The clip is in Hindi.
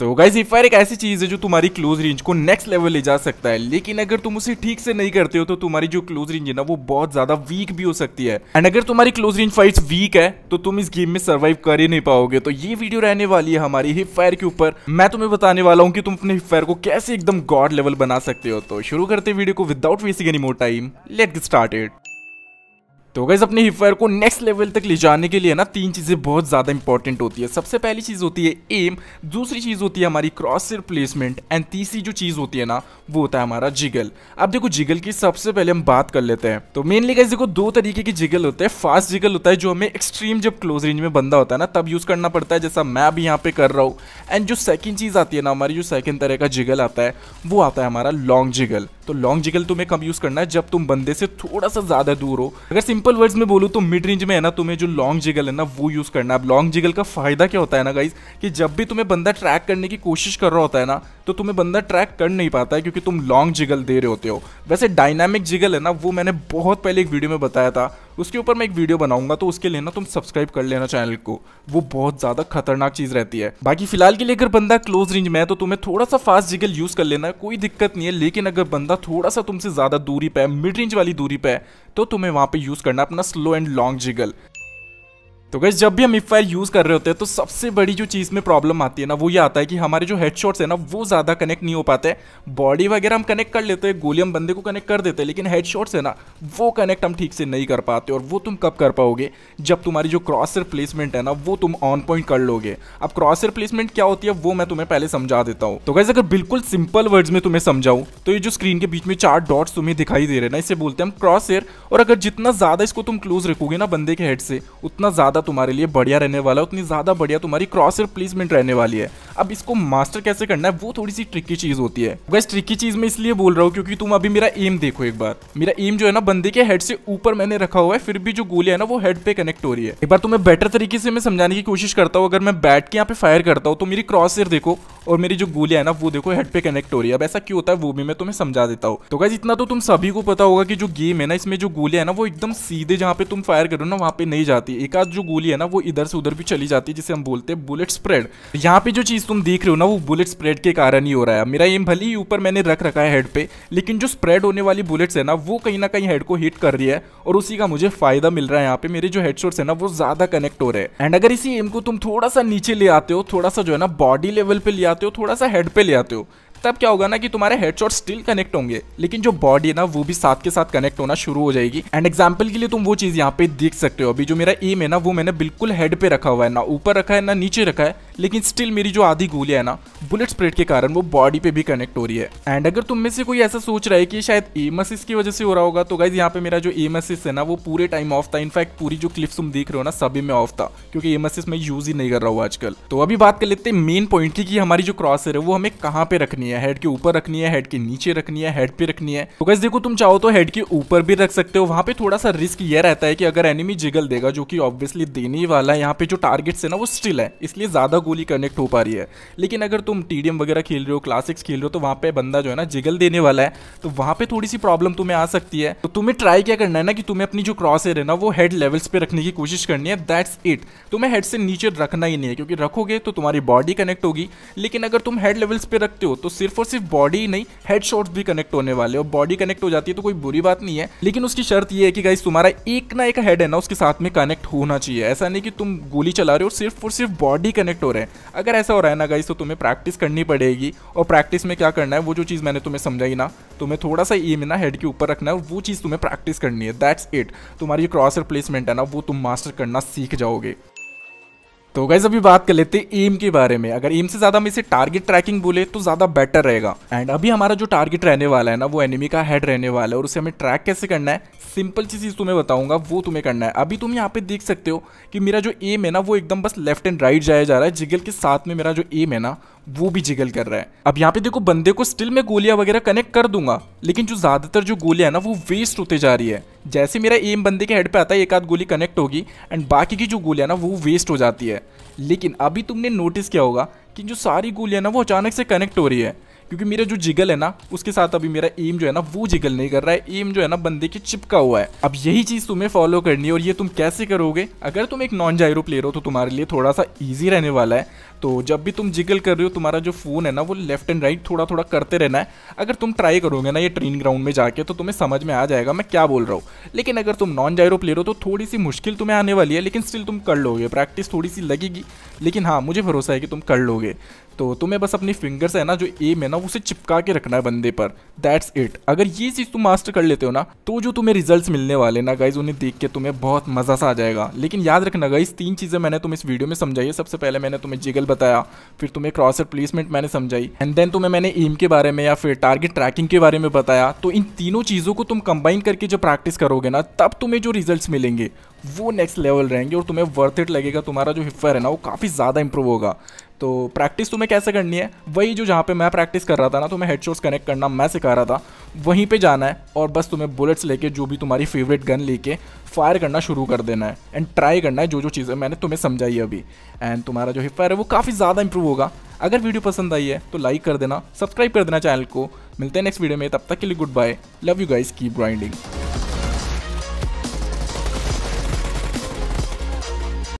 तो गाइज ई फायर एक ऐसी चीज़ है जो तुम्हारी क्लोज रेंज को नेक्स्ट लेवल ले जा सकता है लेकिन अगर तुम उसे ठीक से नहीं करते हो तो तुम्हारी जो क्लोज रेंज है ना वो बहुत ज़्यादा वीक भी हो सकती है एंड अगर तुम्हारी क्लोज रेंज फाइट्स वीक है तो तुम इस गेम में सर्वाइव कर ही नहीं पाओगे तो ये वीडियो रहने वाली है हमारी हिप फायर के ऊपर मैं तुम्हें बताने वाला हूँ कि तुम अपने हिप फायर को कैसे एकदम गॉड लेवल बना सकते हो तो शुरू करते वीडियो को without wasting any more time let get started तो गैस अपने हिफायर को नेक्स्ट लेवल तक ले जाने के लिए ना तीन चीज़ें बहुत ज़्यादा इंपॉर्टेंट होती है सबसे पहली चीज़ होती है एम दूसरी चीज़ होती है हमारी क्रॉसर प्लेसमेंट एंड तीसरी जो चीज़ होती है ना वो होता है हमारा जिगल अब देखो जिगल की सबसे पहले हम बात कर लेते हैं तो मेनली गैस देखो दो तरीके के जिगल होते हैं फास्ट जिगल होता है जो हमें एक्सट्रीम जब क्लोज रेंज में बंदा होता है ना तब यूज़ करना पड़ता है जैसा मैं अभी यहाँ पर कर रहा हूँ एंड जो सेकेंड चीज़ आती है ना हमारी जो सेकेंड तरह का जिगल आता है वो आता है हमारा लॉन्ग जिगल तो लॉन्ग जिगल तुम्हें कम यूज करना है जब तुम बंदे से थोड़ा सा ज्यादा दूर हो अगर सिंपल वर्ड्स में बोलूँ तो मिड रेंज में है ना तुम्हें जो लॉन्ग जिगल है ना वो यूज करना है लॉन्ग जिगल का फायदा क्या होता है ना गाइज कि जब भी तुम्हें बंदा ट्रैक करने की कोशिश कर रहा होता है ना तो तुम्हें बंदा ट्रैक कर नहीं पाता है क्योंकि तुम लॉन्ग जिगल दे रहे होते हो वैसे डायनामिक जिगल है ना वो मैंने बहुत पहले एक वीडियो में बताया था उसके ऊपर मैं एक वीडियो बनाऊंगा तो उसके लिए ना तुम सब्सक्राइब कर लेना चैनल को वो बहुत ज़्यादा खतरनाक चीज़ रहती है बाकी फिलहाल के लिए अगर बंदा क्लोज रेंज में है तो तुम्हें थोड़ा सा फास्ट जिगल यूज़ कर लेना कोई दिक्कत नहीं है लेकिन अगर बंदा थोड़ा सा तुमसे ज़्यादा दूरी पे है मिड रेंज वाली दूरी पे है तो तुम्हें वहां पर यूज़ करना अपना स्लो एंड लॉन्ग जिगल तो गैस जब भी हम इफ फायर यूज़ कर रहे होते हैं तो सबसे बड़ी जो चीज़ में प्रॉब्लम आती है ना वो ये आता है कि हमारे जो हेडशॉट्स है ना वो ज़्यादा कनेक्ट नहीं हो पाते बॉडी वगैरह हम कनेक्ट कर लेते हैं गोली हम बंदे को कनेक्ट कर देते हैं लेकिन हेडशॉट्स है ना वो कनेक्ट हम ठीक से नहीं कर पाते और वो तुम कब कर पाओगे जब तुम्हारी जो क्रॉसर प्लेसमेंट है ना वो तुम ऑन पॉइंट कर लोगे अब क्रॉसर प्लेसमेंट क्या होती है वो मैं तुम्हें पहले समझा देता हूँ तो गैस अगर बिल्कुल सिंपल वर्ड्स में तुम्हें समझाऊँ तो ये जो स्क्रीन के बीच में चार डॉट्स तुम्हें दिखाई दे रहे हैं ना इसे बोलते हैं हम एयर और अगर जितना ज़्यादा इसको तुम क्लोज रखोगे ना बंदे के हेड से उतना ज़्यादा ज़्यादा तुम्हारे लिए बढ़िया रहने वाला है उतनी ज़्यादा बढ़िया तुम्हारी क्रॉसर प्लेसमेंट रहने वाली है अब इसको मास्टर कैसे करना है वो थोड़ी सी ट्रिकी चीज़ होती है वैसे ट्रिकी चीज़ मैं इसलिए बोल रहा हूँ क्योंकि तुम अभी मेरा एम देखो एक बार मेरा एम जो है ना बंदे के हेड से ऊपर मैंने रखा हुआ है फिर भी जो गोली है ना वो हेड पे कनेक्ट हो रही है एक बार तुम्हें बेटर तरीके से मैं समझाने की कोशिश करता हूँ अगर मैं बैट के यहाँ पे फायर करता हूँ तो मेरी क्रॉस एयर देखो और मेरी जो गोली है ना वो देखो हेड पे कनेक्ट हो रही है अब ऐसा क्यों होता है वो भी मैं तुम्हें समझा देता हूँ तो गाइज इतना तो तुम सभी को पता होगा कि जो गेम है ना इसमें जो गोली है ना वो एकदम सीधे जहाँ पे तुम फायर करो ना वहाँ पे नहीं जाती एक आध जो गोली है ना वो इधर से उधर भी चली जाती है जिसे हम बोलते हैं बुलेट स्प्रेड यहाँ पे जो चीज़ तुम देख रहे हो ना वो बुलेट स्प्रेड के कारण ही हो रहा है मेरा एम भले ही ऊपर मैंने रख रखा है हेड पे लेकिन जो स्प्रेड होने वाली बुलेट्स है ना वो कहीं ना कहीं हेड को हिट कर रही है और उसी का मुझे फायदा मिल रहा है यहाँ पे मेरे जो हेडशॉट्स है ना वो ज्यादा कनेक्ट हो रहे हैं एंड अगर इसी एम को तुम थोड़ा सा नीचे ले आते हो थोड़ा सा जो है ना बॉडी लेवल पे ले आते हो थोड़ा सा हेड पे ले आते हो तब क्या होगा ना कि तुम्हारे हेडशॉट स्टिल कनेक्ट होंगे लेकिन जो बॉडी है ना वो भी साथ के साथ कनेक्ट होना शुरू हो जाएगी एंड एग्जाम्पल के लिए तुम वो चीज यहाँ पे देख सकते हो अभी जो मेरा एम है ना वो मैंने बिल्कुल हेड पे रखा हुआ है ना ऊपर रखा है ना नीचे रखा है लेकिन स्टिल मेरी जो आधी गोली है ना बुलेट स्प्रेड के कारण वो बॉडी पे भी कनेक्ट हो रही है एंड अगर तुम में से कोई ऐसा सोच रहा है कि शायद एम असिस की वजह से हो रहा होगा तो गाइज यहाँ पे मेरा जो एम असिस है ना वो पूरे टाइम ऑफ था इनफैक्ट पूरी जो क्लिप्स तुम देख रहे हो ना सभी में ऑफ था क्योंकि एम असिस मैं यूज ही नहीं कर रहा हूँ आजकल तो अभी बात कर लेते हैं मेन पॉइंट की कि हमारी जो क्रॉसर है वो हमें कहाँ पे रखनी है हेड के ऊपर रखनी है हेड के नीचे रखनी है हेड पे रखनी है तो गाइज देखो तुम चाहो तो हेड के ऊपर भी रख सकते हो वहाँ पे थोड़ा सा रिस्क यह रहता है कि अगर एनिमी जिगल देगा जो कि ऑब्वियसली देने वाला है यहाँ पे जो टारगेट्स है ना वो स्टिल है इसलिए ज्यादा गोली कनेक्ट हो पा रही है लेकिन अगर तुम टी वगैरह खेल रहे हो क्लासिक्स खेल रहे हो तो वहाँ पे बंदा जो है ना जिगल देने वाला है तो वहाँ पे थोड़ी सी प्रॉब्लम तुम्हें आ सकती है तो तुम्हें ट्राई क्या करना है ना कि तुम्हें अपनी जो क्रॉस है ना वो हेड लेवल्स पे रखने की कोशिश करनी है दैट्स इट तुम्हें हेड से नीचे रखना ही नहीं है क्योंकि रखोगे तो तुम्हारी बॉडी कनेक्ट होगी लेकिन अगर तुम हेड लेवल्स पे रखते हो तो सिर्फ और सिर्फ बॉडी ही नहीं हेड शॉर्ट्स भी कनेक्ट होने वाले और बॉडी कनेक्ट हो जाती है तो कोई बुरी बात नहीं है लेकिन उसकी शर्त यह है कि गाइस तुम्हारा एक ना एक हेड है ना उसके साथ में कनेक्ट होना चाहिए ऐसा नहीं कि तुम गोली चला रहे हो सिर्फ और सिर्फ बॉडी कनेक्ट हो रहे रहे हैं अगर ऐसा हो रहा है ना गाइस तो तुम्हें प्रैक्टिस करनी पड़ेगी और प्रैक्टिस में क्या करना है वो जो चीज़ मैंने तुम्हें समझाई ना तुम्हें थोड़ा सा एम ना हेड के ऊपर रखना है वो चीज़ तुम्हें प्रैक्टिस करनी है दैट्स इट तुम्हारी जो क्रॉसर प्लेसमेंट है ना वो तुम मास्टर करना सीख जाओगे तो गैस अभी बात कर लेते हैं एम के बारे में अगर एम से ज़्यादा हम इसे टारगेट ट्रैकिंग बोले तो ज़्यादा बेटर रहेगा एंड अभी हमारा जो टारगेट रहने वाला है ना वो एनिमी का हेड रहने वाला है और उसे हमें ट्रैक कैसे करना है सिंपल सी चीज़ तुम्हें बताऊंगा वो तुम्हें करना है अभी तुम यहाँ पे देख सकते हो कि मेरा जो एम है ना वो एकदम बस लेफ्ट एंड राइट जाया जा रहा है जिगल के साथ में मेरा जो एम है ना वो भी जिगल कर रहा है अब यहाँ पे देखो बंदे को स्टिल मैं गोलियां वगैरह कनेक्ट कर दूंगा लेकिन जो ज्यादातर जो गोलियां है ना वो वेस्ट होते जा रही है जैसे मेरा एम बंदे के हेड पे आता है एक आध गोली कनेक्ट होगी एंड बाकी की जो गोलियां ना वो वेस्ट हो जाती है लेकिन अभी तुमने नोटिस किया होगा कि जो सारी गोलियां ना वो अचानक से कनेक्ट हो रही है क्योंकि मेरा जो जिगल है ना उसके साथ अभी मेरा एम जो है ना वो जिगल नहीं कर रहा है एम जो है ना बंदे के चिपका हुआ है अब यही चीज तुम्हें फॉलो करनी है और ये तुम कैसे करोगे अगर तुम एक नॉन जायरो प्लेयर हो तो तुम्हारे लिए थोड़ा सा ईजी रहने वाला है तो जब भी तुम जिगल कर रहे हो तुम्हारा जो फ़ोन है ना वो लेफ्ट एंड राइट थोड़ा थोड़ा करते रहना है अगर तुम ट्राई करोगे ना ये ट्रेन ग्राउंड में जाके तो तुम्हें समझ में आ जाएगा मैं क्या बोल रहा हूँ लेकिन अगर तुम नॉन जायरो प्लेयर हो तो थोड़ी सी मुश्किल तुम्हें आने वाली है लेकिन स्टिल तुम कर लोगे प्रैक्टिस थोड़ी सी लगेगी लेकिन हाँ मुझे भरोसा है कि तुम कर लोगे तो तुम्हें बस अपनी फिंगर्स है ना जो एम है ना उसे चिपका के रखना है बंदे पर दैट्स इट अगर ये चीज़ तुम मास्टर कर लेते हो ना तो जो तुम्हें रिजल्ट्स मिलने वाले ना गाइज उन्हें देख के तुम्हें बहुत मज़ा सा आ जाएगा लेकिन याद रखना गाइज तीन चीज़ें मैंने तुम इस वीडियो में समझाई है सबसे पहले मैंने तुम्हें जिगल बताया फिर तुम्हें क्रॉसर प्लेसमेंट मैंने समझाई एंड देन तुम्हें मैंने एम के बारे में या फिर टारगेट ट्रैकिंग के बारे में बताया तो इन तीनों चीज़ों को तुम कंबाइन करके जो प्रैक्टिस करोगे ना तब तुम्हें जो रिजल्ट्स मिलेंगे वो नेक्स्ट लेवल रहेंगे और तुम्हें वर्थ इट लगेगा तुम्हारा जो हिफर है ना वो काफ़ी ज़्यादा इंप्रूव होगा तो प्रैक्टिस तुम्हें कैसे करनी है वही जो जहाँ पे मैं प्रैक्टिस कर रहा था ना तो मैं हेड कनेक्ट करना मैं सिखा रहा था वहीं पे जाना है और बस तुम्हें बुलेट्स लेके जो भी तुम्हारी फेवरेट गन लेके फायर करना शुरू कर देना है एंड ट्राई करना है जो जो चीज़ें मैंने तुम्हें समझाई है अभी एंड तुम्हारा जो हिफायर है वो काफ़ी ज़्यादा इंप्रूव होगा अगर वीडियो पसंद आई है तो लाइक कर देना सब्सक्राइब कर देना चैनल को मिलते हैं नेक्स्ट वीडियो में तब तक के लिए goodbye love you guys keep grinding